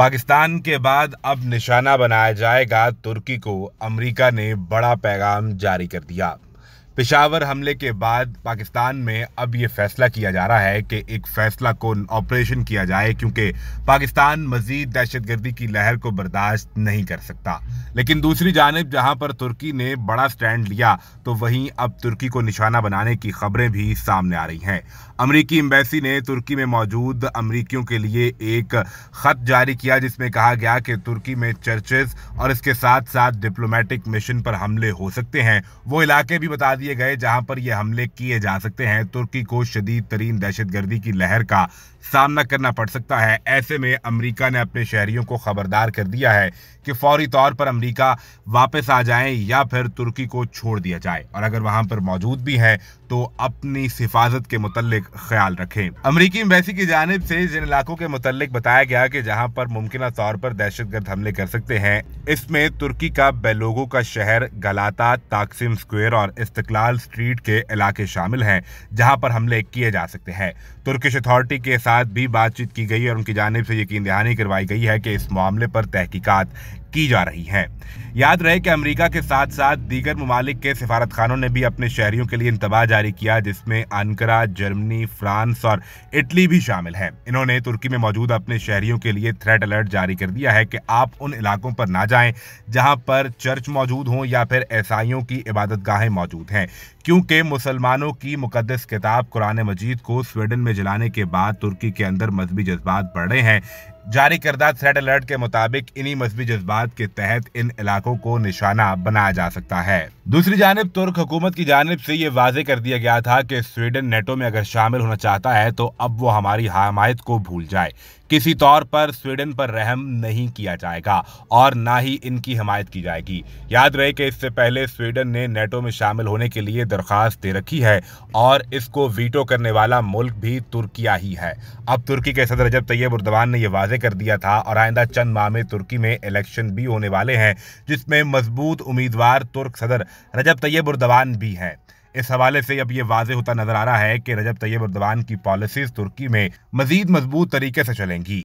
पाकिस्तान के बाद अब निशाना बनाया जाएगा तुर्की को अमेरिका ने बड़ा पैगाम जारी कर दिया पिशावर हमले के बाद पाकिस्तान में अब ये फैसला किया जा रहा है कि एक फैसला को ऑपरेशन किया जाए क्योंकि पाकिस्तान मजीद दहशतगर्दी की लहर को बर्दाश्त नहीं कर सकता लेकिन दूसरी जानब जहां पर तुर्की ने बड़ा स्टैंड लिया तो वहीं अब तुर्की को निशाना बनाने की खबरें भी सामने आ रही हैं अमरीकी एम्बेसी ने तुर्की में मौजूद अमरीकियों के लिए एक खत जारी किया जिसमें कहा गया कि तुर्की में चर्चेज और इसके साथ साथ डिप्लोमेटिक मिशन पर हमले हो सकते हैं वो इलाके भी बता दिए किए गए जहां पर ये हमले किए जा सकते हैं तुर्की को शदीद तरीन दहशतगर्दी की लहर का सामना करना पड़ सकता है ऐसे में अमेरिका ने अपने शहरियों को खबरदार कर दिया है कि फौरी तौर पर अमेरिका वापस आ जाएं या फिर तुर्की को छोड़ दिया जाए और अगर वहां पर मौजूद भी हैं तो अपनी हिफाजत के मुतालिक ख्याल रखें अमरीकी एम्बेसी की जानब से जिन इलाकों के मुतालिक बताया गया कि जहां पर मुमकिन तौर पर दहशतगर्द हमले कर सकते हैं इसमें तुर्की का बेलोगो का शहर गलाता ताकसिम स्क्वेयर और इस्तकला लाल स्ट्रीट के इलाके शामिल हैं जहां पर हमले किए जा सकते हैं तुर्किश अथॉरिटी के साथ भी बातचीत की गई और उनकी जानब से यकीन दहानी करवाई गई है कि इस मामले पर तहकीकत की जा रही है याद रहे कि अमेरिका के साथ साथ दीगर ममालिक के सिफारत खानों ने भी अपने शहरियों के लिए इंतबाह जारी किया जिसमें अनकरा जर्मनी फ्रांस और इटली भी शामिल है इन्होंने तुर्की में मौजूद अपने शहरियों के लिए थ्रेट अलर्ट जारी कर दिया है कि आप उन इलाकों पर ना जाएं जहां पर चर्च मौजूद हों या फिर ईसाइयों की इबादत मौजूद हैं क्योंकि मुसलमानों की मुकदस किताब कुरान मजीद को स्वीडन में जलाने के बाद तुर्की के अंदर मजहबी जज्बात बढ़ रहे हैं जारी करदा थ्रेड अलर्ट के मुताबिक इन्हीं मजहबी जज्बात के तहत इन इलाकों को निशाना बनाया जा सकता है दूसरी जानब तुर्क हुकूमत की जानब से ये वाजे कर दिया गया था कि स्वीडन नेटो में अगर शामिल होना चाहता है तो अब वो हमारी हमायत को भूल जाए किसी तौर पर स्वीडन पर रहम नहीं किया जाएगा और ना ही इनकी हमायत की जाएगी याद रहे कि इससे पहले स्वीडन ने नेटो में शामिल होने के लिए दरख्वास्त दे रखी है और इसको वीटो करने वाला मुल्क भी तुर्किया ही है अब तुर्की के सदर रजब तैयब उर्दवान ने यह वाजे कर दिया था और आइंदा चंद माह में तुर्की में इलेक्शन भी होने वाले हैं जिसमें मजबूत उम्मीदवार तुर्क सदर रजब तैयब उर्दवान भी हैं इस हवाले से अब ये वाज होता नजर आ रहा है कि रजब तैयब उर्दवान की पॉलिसीज तुर्की में मजीद मजबूत तरीके से चलेंगी